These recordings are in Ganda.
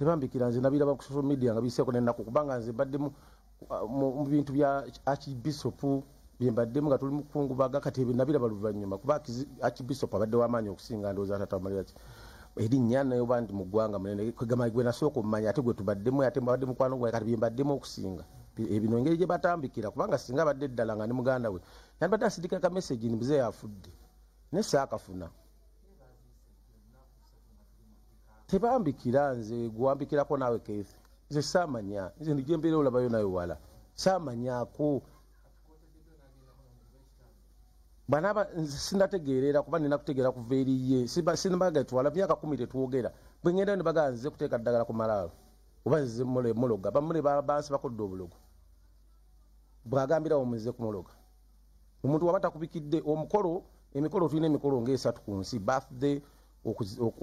tebambikira nze nabiraba ku social media nga biseeko nenaku kubanga nze mbaddemu mu bintu bya archbisopu byembaddemu nga tuli mukungubaga kati nabiraba luvanyuma kuba archbisopu abadde wamaanyi okusinga ndowooza tatamaliraki erinnya nayoba nti muggwanga munene gwe nasooka omumanyi ate gwe tubaddemu ate mbadde mukwano gwae kati byembaddemu okusinga ebino engeri gye batambikira kubanga singa abadde eddala nga ne muganda we yandibadde asindikira ka meseji nibuze yafudde ne saakafuna tebambikira nze gwambikirako nawe kaith nze samanya nze nijembeera olabayo nawe wala samanyako banaba sinategerera kuba nina kutegera kuva eriye sinabaga twala myaka kumi tetwogera bwengenda nibaga nze kuteeka ddagala ku malaalo oba nze muloga bamule bansi bakodde obulogo bwagambirawo muze kumuloga omuntu waba takubikidde omukolo emikolo tulina emikolo ngaesatu ku nsi birthday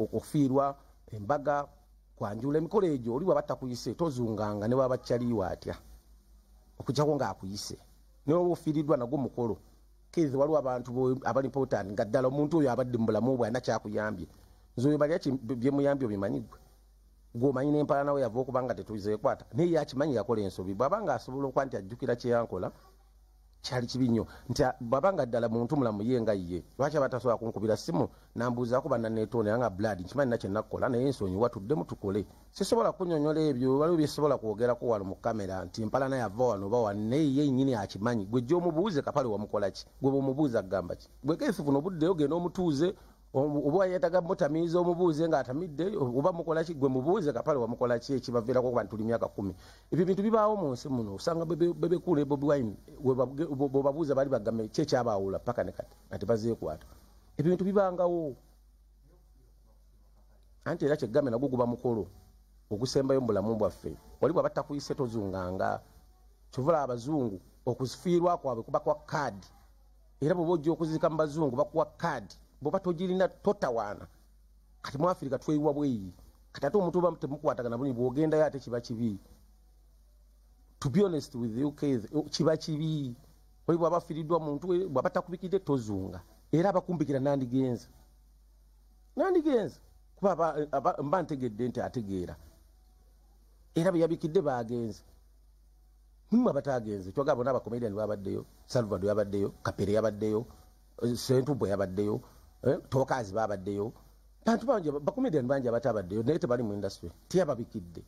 okufiirwa ok, ok, embaga kwanjula emikolo egyo oli waba takuyise tozunganga newaba kyaliwo atya okujako ngaakuyise newaba ofiiridwa nagwo mukolo kize waliwo abantu aba important nga ddala omuntu oyo abadde mubulamu obwe ana kyakuyambye nze oyo balya byemuyambye obimanyigwe gwomanyi nempalanawe yava okuba nga tetuzekwata naye yakimanyi yakola ensobi bwabanga asobola okuba nti ajjukira kyeyankola kyali kibi nnyo nti ah, baba nga ddala muntu mulamu ye nga ye lwaki aba tasobola kunkubira simu nambuuzaako bananeetonera nga blood nkimanyi na kyennakukola naye nsonyiwa tuddemu tukole sisobola kunyonyola ebyo waliwo byesobola kwogerako wano mu kamera nti mpala naye ava wano oba wanaye ye nnyini akimanyi gwe gy'omubuuze kapale wamukola ki gwe bwe omubuuze akgamba ki gwe kesifuno obuddeyo genda omutuuze oba yetaga mutamiiza omubuuze nga atamidde oba mukolaki gwe mubuuze kapale wamukolaki ekibaviirako kuba ntuli myaka kumi ebyo bintu bibaawo mu nsi muno osanga bebekuule bobiwaini bobabuuza bali bagame ki ekyabaawula paka ne kati nga tebazeekwata ebyo bintu bibangawo anti era kyeggame nagwo guba mukolo ogusembayo mu bulamu bwaffe wali bwaba takuyise tozunganga kyovula abazungu okufiirwa kwabwe kuba kwa kaadi era bweba ojja okuziika mu bazungu bakuwa kaadi bwoba togirina totawaana kati muafirika tweyiwa bweyi kati ate omuntu batemukwatagana buni bwogendayo ate kiba kibi to be honest with you case kiba kibi oyo bwaba afiriddwa muntu bwaba takubikidde tozunga era abakumbikira nandigenza nandigenza kuba mba ntegedde nti ategeera era beyabikidde bagenze mumwe abatagenze twagaba bona abacomedian babaddeyo salvado yabaddeyo kapere yabaddeyo sentubwe yabaddeyo Eh? tokazi babaddeyo bantu bangi bakomedian bangi abatabaddeyo naye tebali mu indastry tiyababikidde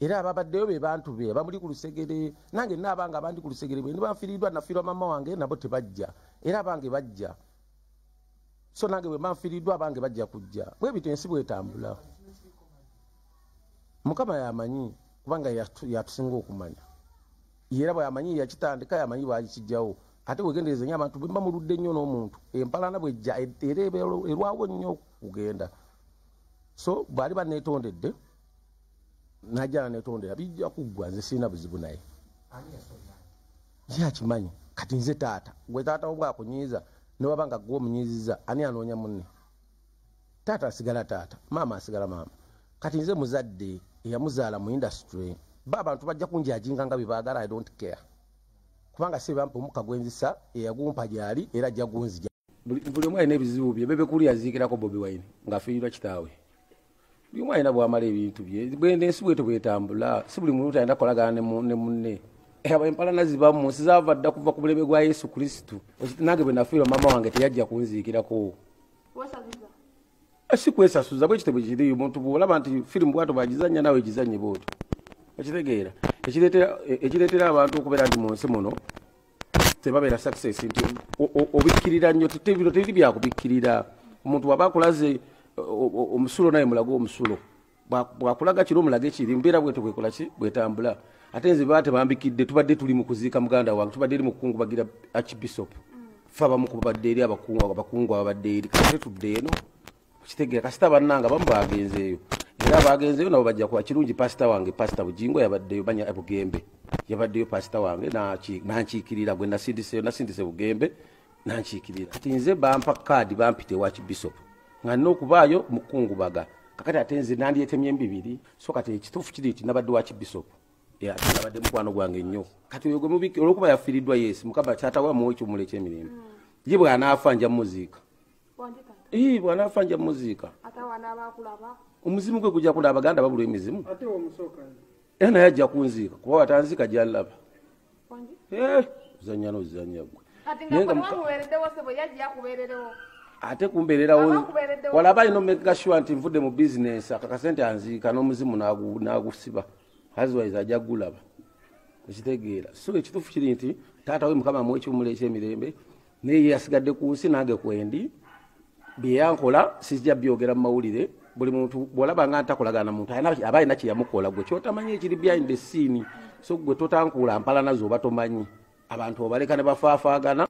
era ababaddeyo be bantu be bamuli ku lusegere nange naabanga abandi ku lusegere bwe nibanfiiriddwa nafiirwa mama wange nabo tebajja era abange bajja so nange bwe banfiiriddwa abange bajja kujja bwe bityo ensi bwetambula mukama yamanyi kubanga yatusinga okumanya era bwe amanyi yakitandika yamanyi bwakikijjawo ate wegendereza nyo abantu bemba muludde nnyo n'omuntu empalana bwejja era erwawo nnyo okugenda so bwali banetondedde najja nanetondera bijja kuggwa nze sirina buzibu naye ye akimanyi kati nze taata gwe taata obwakunyiiza newaba nga gwe omunyiiziza ani anoonya munne taata asigala taata maama asigala maama kati nze muzadde eyamuzaala mu industry ba abantu bajja kunjaajinga nga bye baagala i don't care kubanga si bampa omukka gwenzisa eyagumpa gyali era jagunzi buli omu alina ebizibu bye bebekulu yaziikirako bobi waine ngaafiirirwa kitaawe buli omu alina bwamala ebintu bye ensi bwete bwetambula si buli muntu ayina kukolagana ne munne abempalana zibamu nsi zava dda kuva ku bulebe gwa yesu kristu nange bwe nafiirwa maama wange teyajja kunziikirako eh, si kwesasuza bwekitebwe kiri muntu bwolaba nti firimu bwato bagizannya nawe gizannye bwoto okitegeera ekireetera abantu okubeera nti mu nsi muno tebabeera success nti obikkirira nnyo bino teriri byakubikkirira omuntu waba akulaze omusulo naye mulage omusulo bwakulaga kiro mulage kiri mbeera bwete bwekolaki bwetambula ate nze baa tebambikidde tubadde tuli mu kuziika muganda wange tubadde eri mu kukungubagira archbishop fe abamu kubabadde eri abakungu ababadde eri kasite tudde eno kitegeera kasite abannanga bamu bagenzeeyo era bagenzeyo nabo bajja kuba kirungi pasita wange pasita bugingo yabaddeyo banya bugembe yabaddeyo pasita wange nankiikirira gwe nasindiseyo nasindise bugembe nankiikirira kati nze bampa kaadi bampite waki bisopu nga nina okubaayo mukungubaga kakati ate nze nandyetemye mbibiri so kati ekituufu kiri ti nabadde waki bisopu nabadde mukwano gwange nnyo kati oyo gwemubiki olwokuba yafiiriddwa yesi mukama kyatawamuwekimuleka emirembe ye bwanaafa nja muziika bwanaafa nja muziika omuzimu gwe gujja kunda abaganda babula emizimu era eh, naye ajja kunziika kuba watanziika gyalaba eh, zanya nozanya gwe ate kumbererawo walaba alina omekegashua nti nvudde mu bizinesi akakasente anziika n'omuzimu n'agusiba aziwaiza ajja gulaba ekitegeera so ekituufu kiri nti taata we mukama mwekiumula ekyemirembe naye yasigadde ku nsi nange kwendi byeyankola sijja byogera mu mawulire buli muntu bwolabanga ntakolagana muntu aba ina kyeyamukola gwe kyotamanyi ekiri byaindesiini so gwe totankuula mpalanazo oba tomanyi abantu obaleka ne bafaafaagana